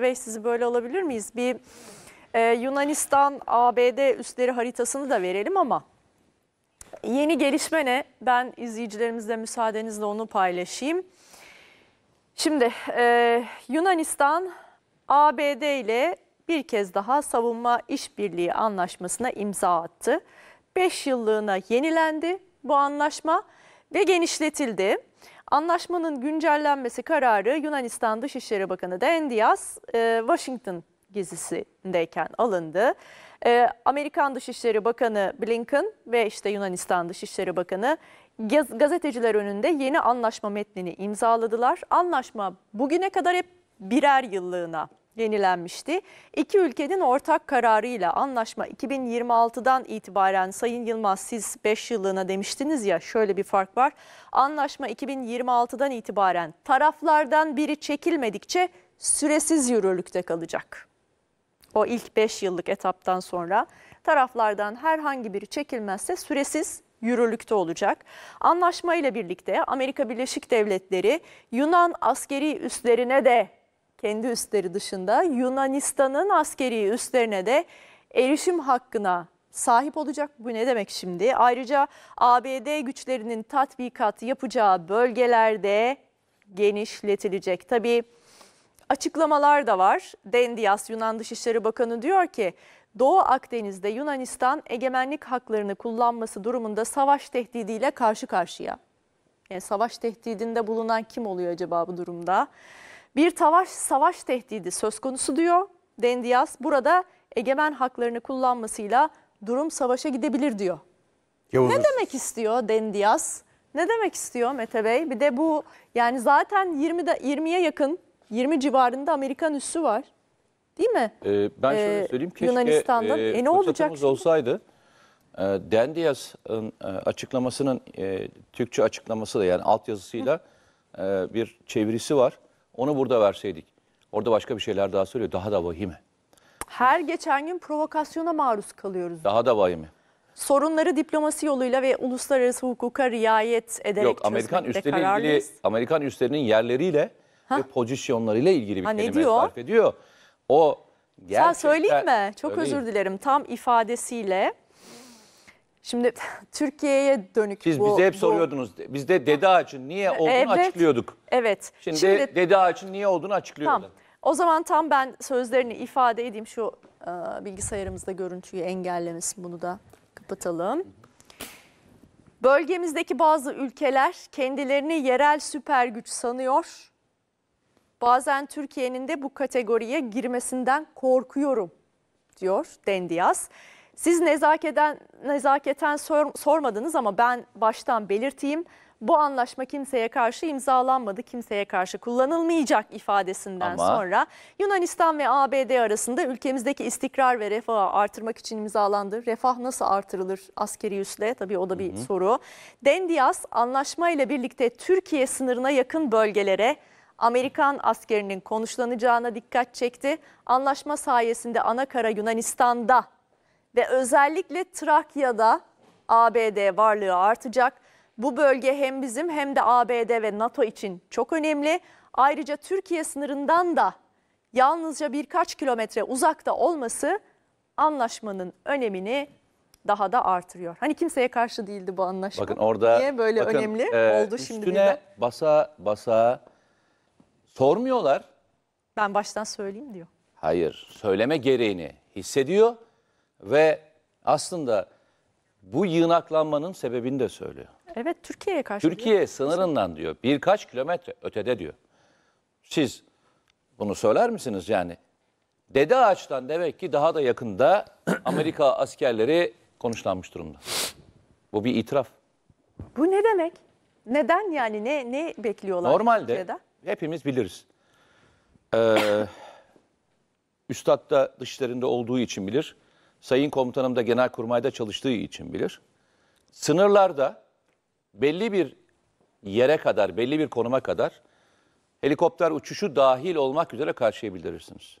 Bey sizi böyle alabilir miyiz? Bir e, Yunanistan ABD üstleri haritasını da verelim ama yeni gelişme ne? Ben izleyicilerimizle müsaadenizle onu paylaşayım. Şimdi e, Yunanistan ABD ile bir kez daha savunma işbirliği anlaşmasına imza attı. 5 yıllığına yenilendi bu anlaşma ve genişletildi. Anlaşmanın güncellenmesi kararı Yunanistan Dışişleri Bakanı Dendias e, Washington gezisindeyken alındı. E, Amerikan Dışişleri Bakanı Blinken ve işte Yunanistan Dışişleri Bakanı gazeteciler önünde yeni anlaşma metnini imzaladılar. Anlaşma bugüne kadar hep birer yıllığına yenilenmişti. İki ülkenin ortak kararıyla anlaşma 2026'dan itibaren Sayın Yılmaz siz 5 yıllığına demiştiniz ya şöyle bir fark var. Anlaşma 2026'dan itibaren taraflardan biri çekilmedikçe süresiz yürürlükte kalacak. O ilk 5 yıllık etaptan sonra taraflardan herhangi biri çekilmezse süresiz yürürlükte olacak. Anlaşma ile birlikte Amerika Birleşik Devletleri Yunan askeri üslerine de kendi üstleri dışında Yunanistan'ın askeri üstlerine de erişim hakkına sahip olacak. Bu ne demek şimdi? Ayrıca ABD güçlerinin tatbikat yapacağı bölgelerde genişletilecek. Tabii açıklamalar da var. Dendias Yunan Dışişleri Bakanı diyor ki Doğu Akdeniz'de Yunanistan egemenlik haklarını kullanması durumunda savaş tehdidiyle karşı karşıya. Yani savaş tehdidinde bulunan kim oluyor acaba bu durumda? Bir savaş, savaş tehdidi söz konusu diyor. Dendiyaz burada egemen haklarını kullanmasıyla durum savaşa gidebilir diyor. Yavuz. Ne demek istiyor Dendiyaz? Ne demek istiyor Mete Bey? Bir de bu yani zaten 20'de 20'ye yakın 20 civarında Amerikan üssü var. Değil mi? Ee, ben şöyle ee, söyleyeyim. Keşke Yunanistan'dan e, e, ne olacak? olsaydı e, Dendiyaz'ın e, açıklamasının e, Türkçe açıklaması da yani altyazısıyla e, bir çevirisi var. Onu burada verseydik. Orada başka bir şeyler daha söylüyor. Daha da vahime. Her geçen gün provokasyona maruz kalıyoruz. Daha da vahime. Sorunları diplomasi yoluyla ve uluslararası hukuka riayet ederek Yok, Amerikan üstleri ilgili, Amerikan üstlerinin yerleriyle ha? ve pozisyonlarıyla ilgili bir ha, kelime diyor? sarf ediyor. O gerçekten... Sen söyleyeyim mi? Çok Öyleyim. özür dilerim. Tam ifadesiyle Şimdi Türkiye'ye dönük Siz bu. bize hep bu... soruyordunuz. Biz de dede ağacın niye olduğunu evet, açıklıyorduk. Evet. Şimdi, Şimdi dede ağacın niye olduğunu açıklıyorduk. Tamam. O zaman tam ben sözlerini ifade edeyim şu e, bilgisayarımızda görüntüyü engellemesin bunu da kapatalım. Bölgemizdeki bazı ülkeler kendilerini yerel süper güç sanıyor. Bazen Türkiye'nin de bu kategoriye girmesinden korkuyorum diyor Dendias. Siz nezaketen, nezaketen sor, sormadınız ama ben baştan belirteyim. Bu anlaşma kimseye karşı imzalanmadı, kimseye karşı kullanılmayacak ifadesinden Ama... sonra Yunanistan ve ABD arasında ülkemizdeki istikrar ve refahı artırmak için imzalandı. Refah nasıl artırılır askeri üsle? Tabii o da bir Hı -hı. soru. Dendias anlaşmayla birlikte Türkiye sınırına yakın bölgelere Amerikan askerinin konuşlanacağına dikkat çekti. Anlaşma sayesinde ana kara Yunanistan'da ve özellikle Trakya'da ABD varlığı artacak. Bu bölge hem bizim hem de ABD ve NATO için çok önemli. Ayrıca Türkiye sınırından da yalnızca birkaç kilometre uzakta olması anlaşmanın önemini daha da artırıyor. Hani kimseye karşı değildi bu anlaşma. Bakın orada niye böyle bakın, önemli e, oldu şimdi üstüne basa basa sormuyorlar. Ben baştan söyleyeyim diyor. Hayır, söyleme gereğini hissediyor ve aslında bu yığınaklanmanın sebebini de söylüyor. Evet Türkiye'ye karşı. Türkiye değil. sınırından diyor birkaç kilometre ötede diyor. Siz bunu söyler misiniz yani? Dede ağaçtan demek ki daha da yakında Amerika askerleri konuşlanmış durumda. Bu bir itiraf. Bu ne demek? Neden yani ne ne bekliyorlar? Normalde Türkiye'de? hepimiz biliriz. Ee, Üstad da dışlarında olduğu için bilir. Sayın komutanım da genelkurmayda çalıştığı için bilir. Sınırlarda belli bir yere kadar, belli bir konuma kadar helikopter uçuşu dahil olmak üzere karşıya bildirirsiniz.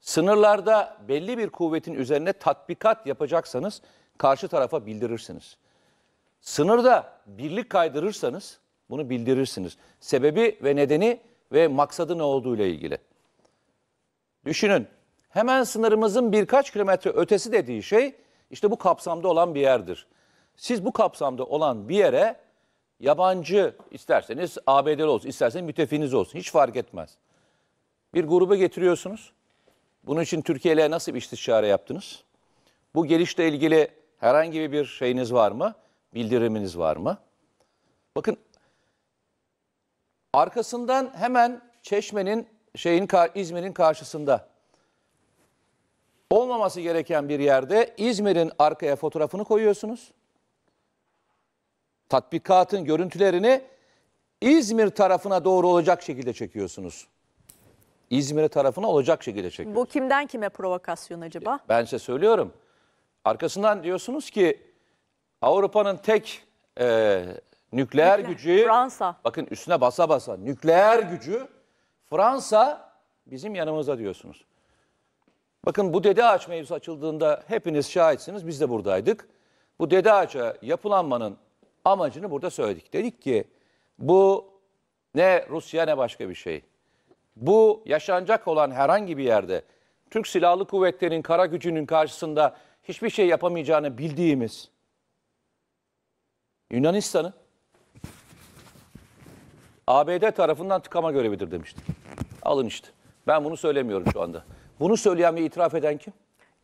Sınırlarda belli bir kuvvetin üzerine tatbikat yapacaksanız karşı tarafa bildirirsiniz. Sınırda birlik kaydırırsanız bunu bildirirsiniz. Sebebi ve nedeni ve maksadı ne olduğu ile ilgili. Düşünün hemen sınırımızın birkaç kilometre ötesi dediği şey işte bu kapsamda olan bir yerdir. Siz bu kapsamda olan bir yere yabancı isterseniz ABD'li olsun, isterseniz mütefiniz olsun hiç fark etmez. Bir grubu getiriyorsunuz. Bunun için Türkiye ile nasıl bir istişare yaptınız? Bu gelişle ilgili herhangi bir şeyiniz var mı? Bildiriminiz var mı? Bakın arkasından hemen Çeşme'nin şeyin İzmir'in karşısında olmaması gereken bir yerde İzmir'in arkaya fotoğrafını koyuyorsunuz. Tatbikatın görüntülerini İzmir tarafına doğru olacak şekilde çekiyorsunuz. İzmir'e tarafına olacak şekilde çekiyorsunuz. Bu kimden kime provokasyon acaba? Ben size söylüyorum. Arkasından diyorsunuz ki Avrupa'nın tek e, nükleer, nükleer gücü, Fransa. bakın üstüne basa basa nükleer gücü Fransa bizim yanımızda diyorsunuz. Bakın bu dede ağaç mevzusu açıldığında hepiniz şahitsiniz biz de buradaydık. Bu dede ağaça yapılanmanın amacını burada söyledik. Dedik ki bu ne Rusya ne başka bir şey. Bu yaşanacak olan herhangi bir yerde Türk Silahlı Kuvvetleri'nin kara gücünün karşısında hiçbir şey yapamayacağını bildiğimiz Yunanistan'ı ABD tarafından tıkama görevidir demişti. Alın işte. Ben bunu söylemiyorum şu anda. Bunu söyleyen ve itiraf eden kim?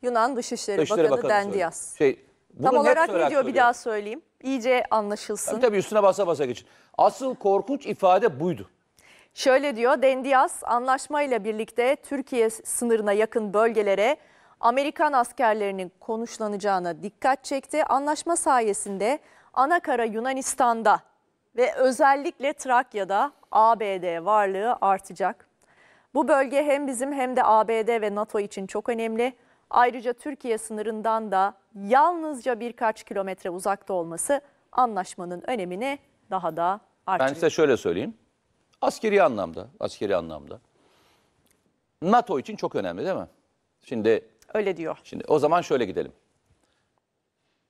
Yunan Dışişleri, Dışişleri Bakanı, Bakanı Dendias. Şey, Tam olarak ne diyor bir daha söyleyeyim. İyice anlaşılsın. Tabii, tabii üstüne basa basa geçin. Asıl korkunç ifade buydu. Şöyle diyor Dendias anlaşmayla birlikte Türkiye sınırına yakın bölgelere Amerikan askerlerinin konuşlanacağına dikkat çekti. Anlaşma sayesinde Anakara Yunanistan'da ve özellikle Trakya'da ABD varlığı artacak. Bu bölge hem bizim hem de ABD ve NATO için çok önemli. Ayrıca Türkiye sınırından da yalnızca birkaç kilometre uzakta olması anlaşmanın önemini daha da artırıyor. Ben size şöyle söyleyeyim. Askeri anlamda, askeri anlamda NATO için çok önemli değil mi? Şimdi öyle diyor. Şimdi o zaman şöyle gidelim.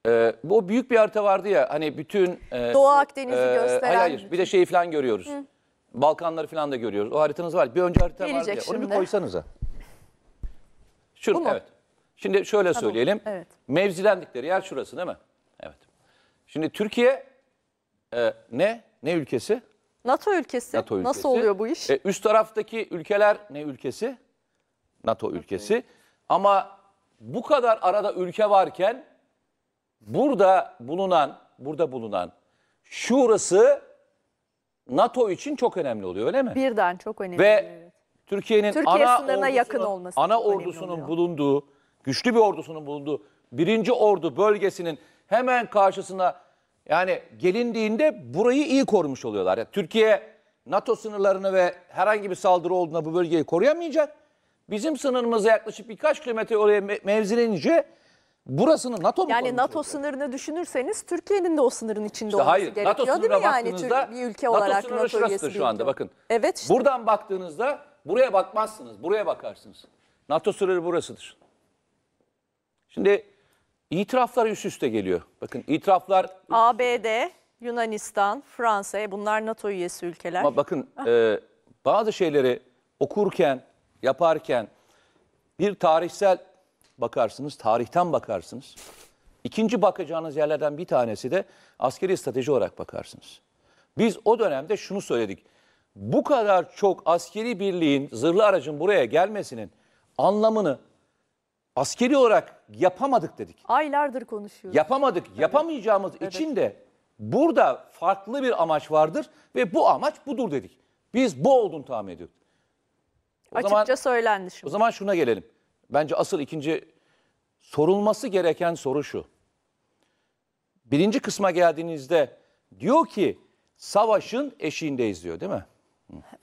Ee, bu büyük bir harita vardı ya hani bütün e, Doğu Akdeniz'i e, gösteren. Hayır hayır bir de şeyi falan görüyoruz. Hı. Balkanları falan da görüyoruz. O haritanız var. Bir önce harita Gelecek vardı ya. Onu şimdi. bir koysanıza. Bu Şunu, evet. Şimdi şöyle söyleyelim. evet. Mevzilendikleri yer şurası değil mi? Evet. Şimdi Türkiye e, ne? Ne ülkesi? NATO ülkesi. NATO ülkesi. Nasıl oluyor bu iş? E, üst taraftaki ülkeler ne ülkesi? NATO ülkesi. Ama bu kadar arada ülke varken burada bulunan, burada bulunan şurası NATO için çok önemli oluyor öyle mi? Birden çok önemli. Ve Türkiye'nin Türkiye ana sınırına ordusunun, yakın olması ana ordusunun bulunduğu, güçlü bir ordusunun bulunduğu birinci ordu bölgesinin hemen karşısına yani gelindiğinde burayı iyi korumuş oluyorlar. Yani Türkiye NATO sınırlarını ve herhangi bir saldırı olduğunda bu bölgeyi koruyamayacak. Bizim sınırımıza yaklaşık birkaç kilometre oraya mevzilenince Burasını NATO mu Yani NATO olacak? sınırını düşünürseniz Türkiye'nin de o sınırın içinde işte olması gerekiyor NATO değil mi yani Türk bir ülke olarak NATO sınırı NATO şurası şu anda bakın. Evet. Işte. Buradan baktığınızda buraya bakmazsınız. Buraya bakarsınız. NATO sınırı burasıdır. Şimdi itiraflar üst üste geliyor. Bakın itiraflar ABD, Yunanistan, Fransa e, bunlar NATO üyesi ülkeler. Ama bakın e, bazı şeyleri okurken, yaparken bir tarihsel bakarsınız, tarihten bakarsınız. İkinci bakacağınız yerlerden bir tanesi de askeri strateji olarak bakarsınız. Biz o dönemde şunu söyledik. Bu kadar çok askeri birliğin, zırhlı aracın buraya gelmesinin anlamını askeri olarak yapamadık dedik. Aylardır konuşuyoruz. Yapamadık. Evet. Yapamayacağımız evet. için de burada farklı bir amaç vardır ve bu amaç budur dedik. Biz bu olduğunu tahmin ediyorduk. O Açıkça zaman, söylendi şimdi. O zaman şuna gelelim. Bence asıl ikinci sorulması gereken soru şu. Birinci kısma geldiğinizde diyor ki savaşın eşiğindeyiz diyor değil mi?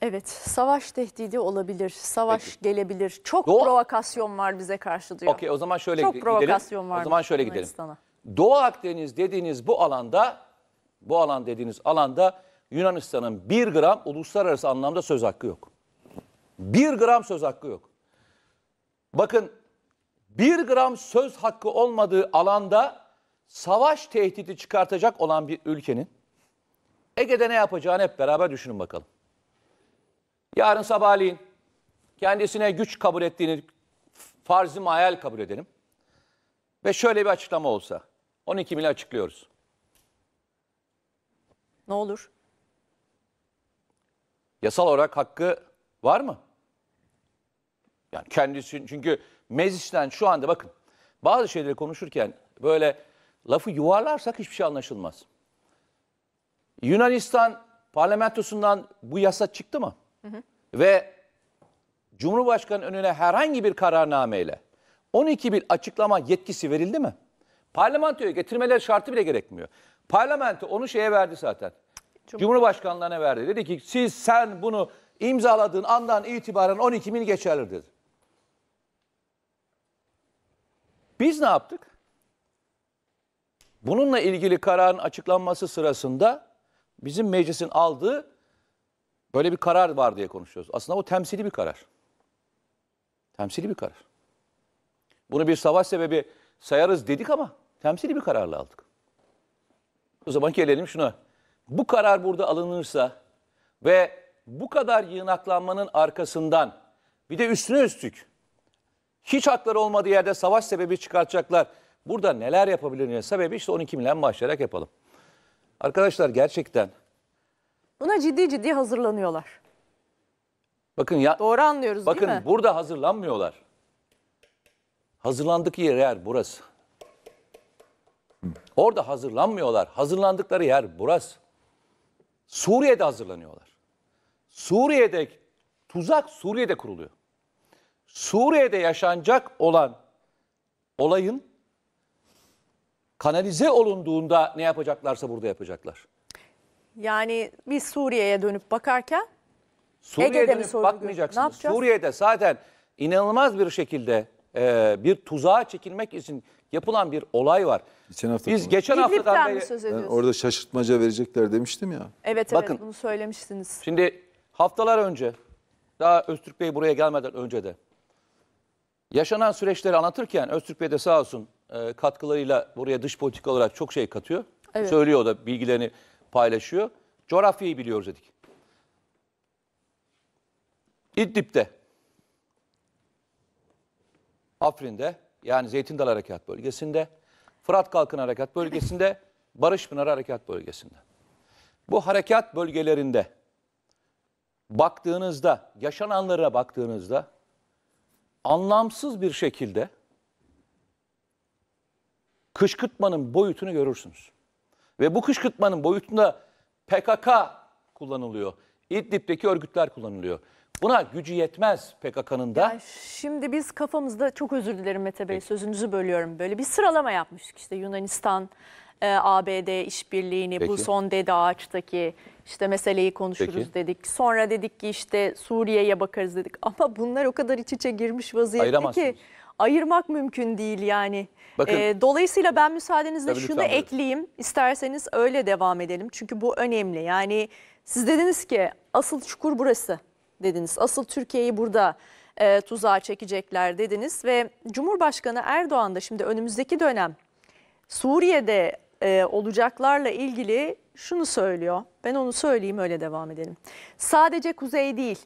Evet, savaş tehdidi olabilir, savaş Peki. gelebilir. Çok Doğu... provokasyon var bize karşı diyor. Okey, o zaman şöyle Çok gidelim. provokasyon var. O zaman şöyle gidelim. Doğu Akdeniz dediğiniz bu alanda, bu alan dediğiniz alanda Yunanistan'ın bir gram uluslararası anlamda söz hakkı yok. Bir gram söz hakkı yok. Bakın bir gram söz hakkı olmadığı alanda savaş tehdidi çıkartacak olan bir ülkenin Ege'de ne yapacağını hep beraber düşünün bakalım. Yarın sabahleyin kendisine güç kabul ettiğini farzi hayal kabul edelim. Ve şöyle bir açıklama olsa. 12 mili açıklıyoruz. Ne olur? Yasal olarak hakkı var mı? Yani kendisi çünkü meclisten şu anda bakın bazı şeyleri konuşurken böyle lafı yuvarlarsak hiçbir şey anlaşılmaz. Yunanistan parlamentosundan bu yasa çıktı mı? Hı hı. Ve Cumhurbaşkanı önüne herhangi bir kararnameyle 12 bir açıklama yetkisi verildi mi? Parlamentoya getirmeleri şartı bile gerekmiyor. Parlamento onu şeye verdi zaten. Cumhur... Cumhurbaşkanlarına verdi. Dedi ki siz sen bunu imzaladığın andan itibaren 12 bin geçerlidir dedi. Biz ne yaptık? Bununla ilgili kararın açıklanması sırasında bizim meclisin aldığı böyle bir karar var diye konuşuyoruz. Aslında o temsili bir karar. Temsili bir karar. Bunu bir savaş sebebi sayarız dedik ama temsili bir kararla aldık. O zaman gelelim şuna. Bu karar burada alınırsa ve bu kadar yığınaklanmanın arkasından bir de üstüne üstlük hiç hakları olmadığı yerde savaş sebebi çıkartacaklar. Burada neler yapabilir sebebi işte 12 milyon başlayarak yapalım. Arkadaşlar gerçekten. Buna ciddi ciddi hazırlanıyorlar. Bakın ya. Doğru anlıyoruz bakın, değil mi? Bakın burada hazırlanmıyorlar. Hazırlandık yer, yer burası. Orada hazırlanmıyorlar. Hazırlandıkları yer burası. Suriye'de hazırlanıyorlar. Suriye'de tuzak Suriye'de kuruluyor. Suriye'de yaşanacak olan olayın kanalize olunduğunda ne yapacaklarsa burada yapacaklar. Yani biz Suriye'ye dönüp bakarken Suriye'ye Ege'de dönüp bakmayacaksınız. Ne Suriye'de zaten inanılmaz bir şekilde e, bir tuzağa çekilmek için yapılan bir olay var. Geçen hafta Biz konuştuk. geçen haftadan beri... Ben orada şaşırtmaca verecekler demiştim ya. Evet evet bunu söylemiştiniz. Şimdi haftalar önce, daha Öztürk Bey buraya gelmeden önce de Yaşanan süreçleri anlatırken Öztürk Bey de sağ olsun e, katkılarıyla buraya dış politika olarak çok şey katıyor. Evet. Söylüyor da bilgilerini paylaşıyor. Coğrafyayı biliyoruz dedik. İdlib'de, Afrin'de yani Zeytin Dalı Harekat Bölgesi'nde, Fırat Kalkın Harekat Bölgesi'nde, Barış Pınarı Harekat Bölgesi'nde. Bu harekat bölgelerinde baktığınızda, yaşananlara baktığınızda anlamsız bir şekilde kışkırtmanın boyutunu görürsünüz. Ve bu kışkırtmanın boyutunda PKK kullanılıyor. İdlib'deki örgütler kullanılıyor. Buna gücü yetmez PKK'nın da. Yani şimdi biz kafamızda çok özür dilerim Mete Bey Peki. sözünüzü bölüyorum. Böyle bir sıralama yapmıştık işte Yunanistan, e, ABD işbirliğini bu son Dede Ağaç'taki işte meseleyi konuşuruz Peki. dedik. Sonra dedik ki işte Suriye'ye bakarız dedik. Ama bunlar o kadar iç içe girmiş vaziyette ki ayırmak mümkün değil yani. Bakın, ee, dolayısıyla ben müsaadenizle şunu lütfen, ekleyeyim. Buyurun. İsterseniz öyle devam edelim. Çünkü bu önemli. Yani siz dediniz ki asıl çukur burası dediniz. Asıl Türkiye'yi burada e, tuzağa çekecekler dediniz. Ve Cumhurbaşkanı Erdoğan da şimdi önümüzdeki dönem Suriye'de e, olacaklarla ilgili şunu söylüyor. Ben onu söyleyeyim öyle devam edelim. Sadece kuzey değil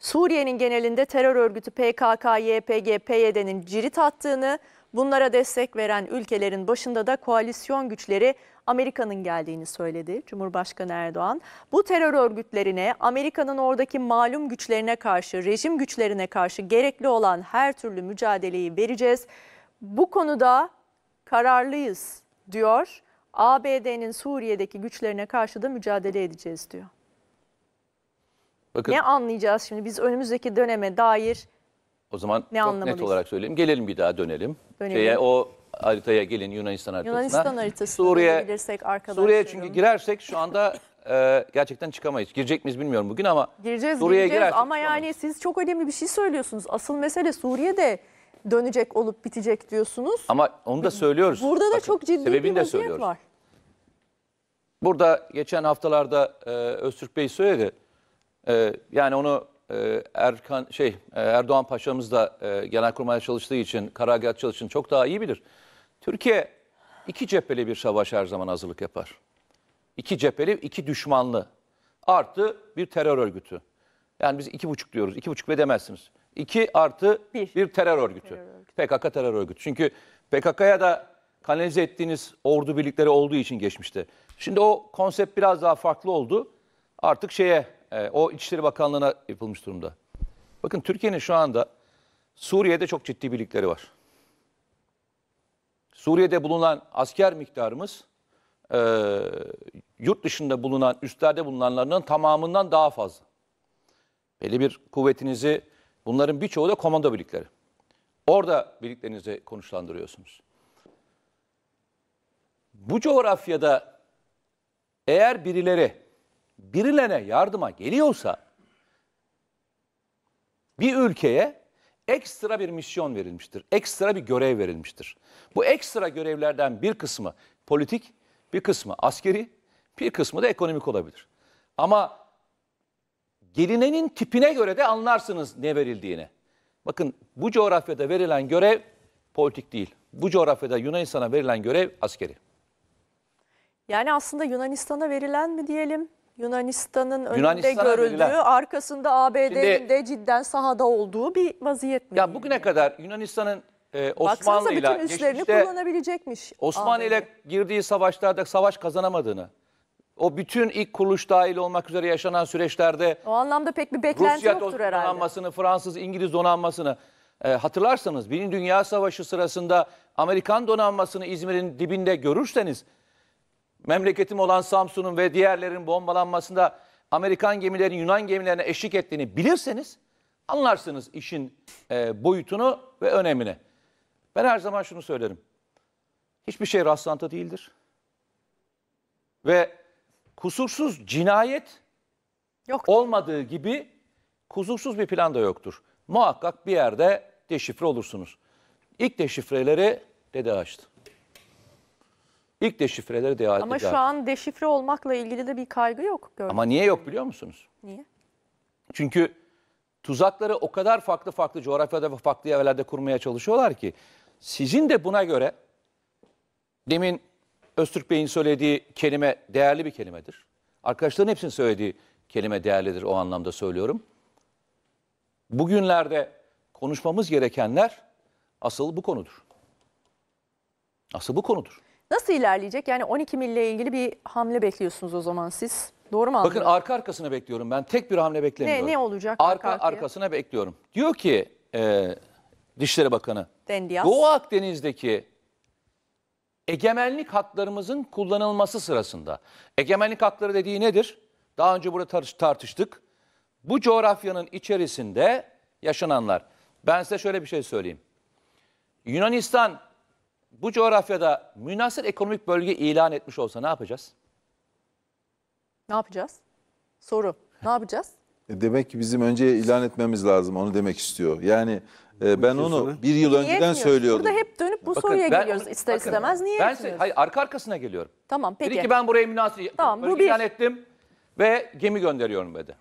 Suriye'nin genelinde terör örgütü PKK, YPG, PYD'nin cirit attığını, bunlara destek veren ülkelerin başında da koalisyon güçleri Amerika'nın geldiğini söyledi Cumhurbaşkanı Erdoğan. Bu terör örgütlerine, Amerika'nın oradaki malum güçlerine karşı, rejim güçlerine karşı gerekli olan her türlü mücadeleyi vereceğiz. Bu konuda kararlıyız diyor. ABD'nin Suriye'deki güçlerine karşı da mücadele edeceğiz diyor. Bakın, ne anlayacağız şimdi biz önümüzdeki döneme dair o zaman ne çok net olarak söyleyeyim. Gelelim bir daha dönelim. dönelim. Şeye, o haritaya gelin Yunanistan haritasına. Yunanistan haritasına Suriye, Suriye çünkü girersek şu anda e, gerçekten çıkamayız. Girecek miyiz bilmiyorum bugün ama gireceğiz, Suriye gireceğiz girersek ama çıkamayız. yani siz çok önemli bir şey söylüyorsunuz. Asıl mesele Suriye'de dönecek olup bitecek diyorsunuz. Ama onu da söylüyoruz. Burada da Bakın, çok ciddi bir sebebini vaziyet söylüyoruz. var. Burada geçen haftalarda e, Öztürk Bey söyledi. E, yani onu e, Erkan şey e, Erdoğan Paşa'mız da e, Genelkurmay'da çalıştığı için, karargah çalışın çok daha iyi bilir. Türkiye iki cepheli bir savaş her zaman hazırlık yapar. İki cepheli, iki düşmanlı. Artı bir terör örgütü. Yani biz iki buçuk diyoruz. İki buçuk bile demezsiniz. 2 artı bir, bir terör, örgütü. terör örgütü. PKK terör örgütü. Çünkü PKK'ya da kanalize ettiğiniz ordu birlikleri olduğu için geçmişte. Şimdi o konsept biraz daha farklı oldu. Artık şeye e, o İçişleri Bakanlığı'na yapılmış durumda. Bakın Türkiye'nin şu anda Suriye'de çok ciddi birlikleri var. Suriye'de bulunan asker miktarımız e, yurt dışında bulunan, üstlerde bulunanlarının tamamından daha fazla. Belli bir kuvvetinizi Bunların birçoğu da komando birlikleri. Orada birliklerinizi konuşlandırıyorsunuz. Bu coğrafyada eğer birileri birilene yardıma geliyorsa bir ülkeye ekstra bir misyon verilmiştir. Ekstra bir görev verilmiştir. Bu ekstra görevlerden bir kısmı politik, bir kısmı askeri, bir kısmı da ekonomik olabilir. Ama gelinenin tipine göre de anlarsınız ne verildiğini. Bakın bu coğrafyada verilen görev politik değil. Bu coğrafyada Yunanistan'a verilen görev askeri. Yani aslında Yunanistan'a verilen mi diyelim? Yunanistan'ın önünde Yunanistan görüldüğü, verilen. arkasında ABD'nin de cidden sahada olduğu bir vaziyet mi? Ya bugüne yani? kadar Yunanistan'ın e, Osmanlı ile geçmişte kullanabilecekmiş. Osmanlı ile girdiği savaşlarda savaş kazanamadığını, o bütün ilk kuruluş dahil olmak üzere yaşanan süreçlerde O anlamda pek bir beklenti Rusya yoktur herhalde. donanmasını, Fransız, İngiliz donanmasını e, hatırlarsanız Birinci Dünya Savaşı sırasında Amerikan donanmasını İzmir'in dibinde görürseniz memleketim olan Samsun'un ve diğerlerin bombalanmasında Amerikan gemilerinin Yunan gemilerine eşlik ettiğini bilirseniz anlarsınız işin e, boyutunu ve önemini. Ben her zaman şunu söylerim. Hiçbir şey rastlantı değildir. Ve kusursuz cinayet Yoktur. olmadığı gibi kusursuz bir plan da yoktur. Muhakkak bir yerde deşifre olursunuz. İlk deşifreleri dede açtı. İlk deşifreleri dede açtı. Ama şu an deşifre olmakla ilgili de bir kaygı yok. Gördüm. Ama niye yok biliyor musunuz? Niye? Çünkü tuzakları o kadar farklı farklı coğrafyada ve farklı yerlerde kurmaya çalışıyorlar ki sizin de buna göre demin Öztürk Bey'in söylediği kelime değerli bir kelimedir. Arkadaşların hepsinin söylediği kelime değerlidir o anlamda söylüyorum. Bugünlerde konuşmamız gerekenler asıl bu konudur. Asıl bu konudur. Nasıl ilerleyecek? Yani 12 mille ilgili bir hamle bekliyorsunuz o zaman siz. Doğru mu anladım? Bakın arka arkasına bekliyorum ben. Tek bir hamle beklemiyorum. Ne, ne olacak? Arka arkaya? arkasına bekliyorum. Diyor ki e, Dişleri Bakanı. Dendias. Doğu Akdeniz'deki egemenlik haklarımızın kullanılması sırasında. Egemenlik hakları dediği nedir? Daha önce burada tartıştık. Bu coğrafyanın içerisinde yaşananlar. Ben size şöyle bir şey söyleyeyim. Yunanistan bu coğrafyada münasır ekonomik bölge ilan etmiş olsa ne yapacağız? Ne yapacağız? Soru. Ne yapacağız? E, demek ki bizim önce ilan etmemiz lazım onu demek istiyor. Yani ee, ben onu bir yıl önceden Yetmiyor. söylüyordum. Burada hep dönüp bu Bakın, soruya ben- geliyoruz ister bakın, istemez. Niye Ben se- hayır, arka arkasına geliyorum. Tamam peki. Dedi ki ben buraya münasip Tamam, bu bir. ettim ve gemi gönderiyorum dedi.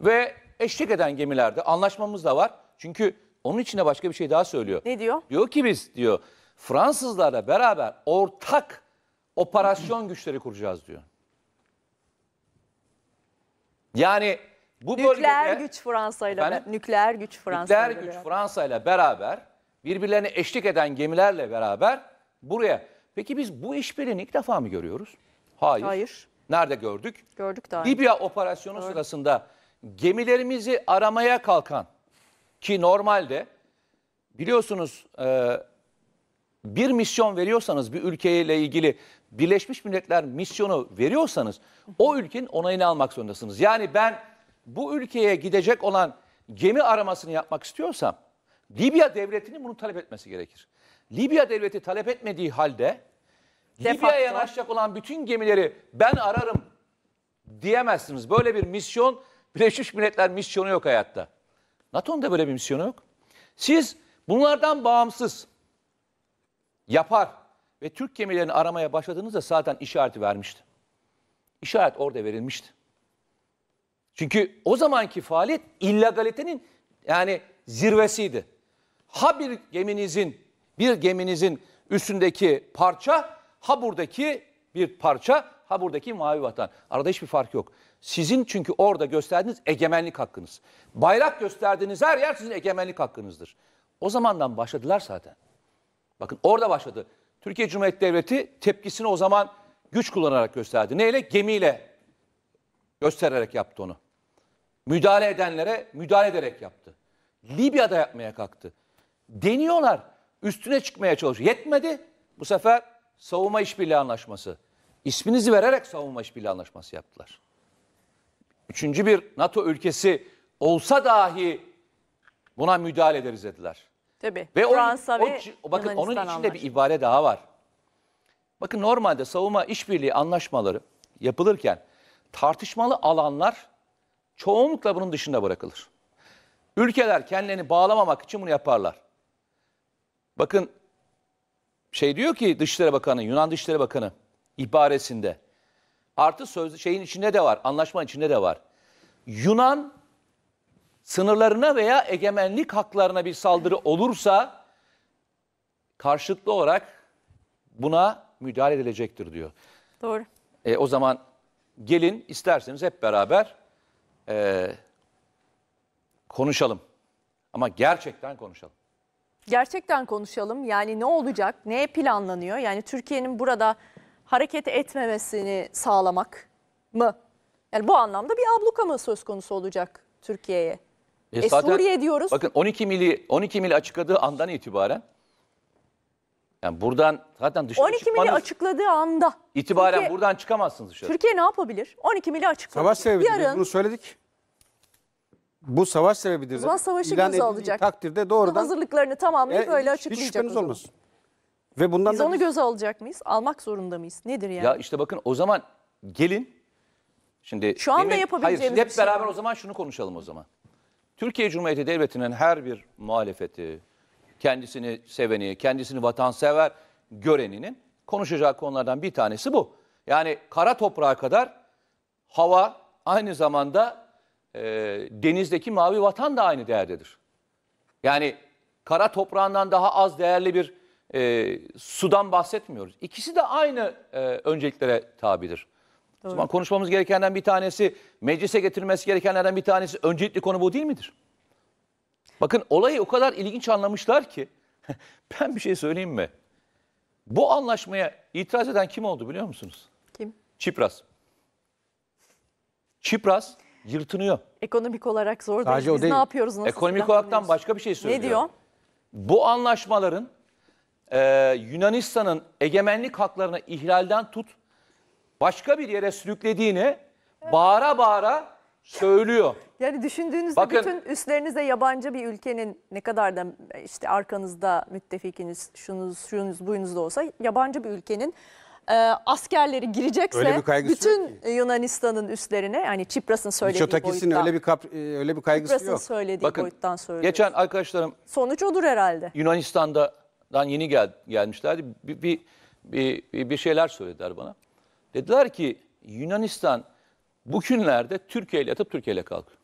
Ve eşlik eden gemilerde anlaşmamız da var. Çünkü onun içinde başka bir şey daha söylüyor. Ne diyor? Diyor ki biz diyor Fransızlarla beraber ortak operasyon güçleri kuracağız diyor. Yani bu nükleer güç Fransa ile nükleer güç Fransa nükleer güç Fransa ile beraber birbirlerini eşlik eden gemilerle beraber buraya. Peki biz bu işbirliğini ilk defa mı görüyoruz? Hayır. Hayır. Nerede gördük? Gördük daha. Libya operasyonu Gördük. sırasında gemilerimizi aramaya kalkan ki normalde biliyorsunuz e, bir misyon veriyorsanız bir ülkeyle ilgili Birleşmiş Milletler misyonu veriyorsanız o ülkenin onayını almak zorundasınız. Yani ben bu ülkeye gidecek olan gemi aramasını yapmak istiyorsam Libya devletinin bunu talep etmesi gerekir. Libya devleti talep etmediği halde Libya'ya yanaşacak olan bütün gemileri ben ararım diyemezsiniz. Böyle bir misyon Birleşmiş Milletler misyonu yok hayatta. NATO'nun da böyle bir misyonu yok. Siz bunlardan bağımsız yapar ve Türk gemilerini aramaya başladığınızda zaten işareti vermişti. İşaret orada verilmişti. Çünkü o zamanki faaliyet illegalitenin yani zirvesiydi. Ha bir geminizin, bir geminizin üstündeki parça, ha buradaki bir parça, ha buradaki mavi vatan. Arada hiçbir fark yok. Sizin çünkü orada gösterdiğiniz egemenlik hakkınız. Bayrak gösterdiğiniz her yer sizin egemenlik hakkınızdır. O zamandan başladılar zaten. Bakın orada başladı. Türkiye Cumhuriyeti Devleti tepkisini o zaman güç kullanarak gösterdi. Neyle? Gemiyle göstererek yaptı onu müdahale edenlere müdahale ederek yaptı. Libya'da yapmaya kalktı. Deniyorlar. Üstüne çıkmaya çalışıyor. Yetmedi. Bu sefer savunma işbirliği anlaşması. İsminizi vererek savunma işbirliği anlaşması yaptılar. Üçüncü bir NATO ülkesi olsa dahi buna müdahale ederiz dediler. Tabii. Ve Fransa onun, ve o, bakın Yunanistan onun içinde anlaşma. bir ibare daha var. Bakın normalde savunma işbirliği anlaşmaları yapılırken tartışmalı alanlar çoğunlukla bunun dışında bırakılır. Ülkeler kendilerini bağlamamak için bunu yaparlar. Bakın şey diyor ki Dışişleri Bakanı, Yunan Dışişleri Bakanı ibaresinde. Artı söz şeyin içinde de var, anlaşma içinde de var. Yunan sınırlarına veya egemenlik haklarına bir saldırı olursa karşılıklı olarak buna müdahale edilecektir diyor. Doğru. E, o zaman gelin isterseniz hep beraber e, konuşalım. Ama gerçekten konuşalım. Gerçekten konuşalım. Yani ne olacak? ne planlanıyor? Yani Türkiye'nin burada hareket etmemesini sağlamak mı? Yani bu anlamda bir abluka mı söz konusu olacak Türkiye'ye? E, e Suriye diyoruz. Bakın 12 mili 12 mili açıkladığı andan itibaren yani buradan zaten dışarı 12 mili açıkladığı anda itibaren Türkiye- buradan çıkamazsınız dışarı. Türkiye ne yapabilir? 12 mili açıkladı. Savaş sebebidir. Yarın Bunu söyledik. Bu savaş sebebidir. zaman savaşı İlan göze alacak. Takdirde doğrudan hazırlıklarını tamamlayıp e, öyle hiç- hiç açıklayacak. o şüpheniz zaman. olmasın. Ve bundan Biz da onu göz alacak mıyız? Almak zorunda mıyız? Nedir yani? Ya işte bakın o zaman gelin. Şimdi Şu anda yapabileceğimiz Hayır, şimdi hep bir şey beraber o zaman şunu konuşalım o zaman. Türkiye Cumhuriyeti Devleti'nin her bir muhalefeti, kendisini seveni, kendisini vatansever göreninin konuşacağı konulardan bir tanesi bu. Yani kara toprağa kadar hava aynı zamanda e, denizdeki mavi vatan da aynı değerdedir. Yani kara toprağından daha az değerli bir e, sudan bahsetmiyoruz. İkisi de aynı e, önceliklere tabidir. Doğru. O zaman konuşmamız gerekenden bir tanesi, meclise getirmesi gerekenlerden bir tanesi öncelikli konu bu değil midir? Bakın olayı o kadar ilginç anlamışlar ki ben bir şey söyleyeyim mi? Bu anlaşmaya itiraz eden kim oldu biliyor musunuz? Kim? Çipras. Çipras yırtınıyor. Ekonomik olarak zor Sadece değil. o değil. ne yapıyoruz? Nasıl Ekonomik olaraktan başka bir şey söylüyor. Ne diyor? Bu anlaşmaların e, Yunanistan'ın egemenlik haklarını ihlalden tut başka bir yere sürüklediğini bağıra bağıra söylüyor. Yani düşündüğünüzde Bakın, bütün üstlerinize yabancı bir ülkenin ne kadar da işte arkanızda müttefikiniz, şunuz, şunuz, buyunuz da olsa yabancı bir ülkenin e, askerleri girecekse bütün Yunanistan'ın üstlerine yani Çipras'ın söylediği Miçotakis'in boyuttan. öyle bir kap, e, öyle bir kaygısı Çipras'ın yok. söylediği Bakın, boyuttan söylüyor. Geçen arkadaşlarım sonuç odur herhalde. Yunanistan'dan yeni gel, gelmişlerdi. Bir, bir bir bir şeyler söylediler bana. Dediler ki Yunanistan Bugünlerde Türkiye ile yatıp Türkiye ile kalkıyor.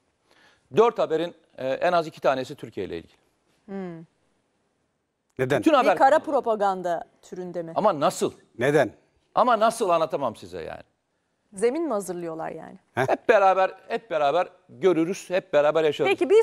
Dört haberin e, en az iki tanesi Türkiye ile ilgili. Hmm. Neden? Bütün haber... Bir kara propaganda türünde mi? Ama nasıl? Neden? Ama nasıl anlatamam size yani. Zemin mi hazırlıyorlar yani? Heh. Hep beraber hep beraber görürüz, hep beraber yaşarız. Peki biz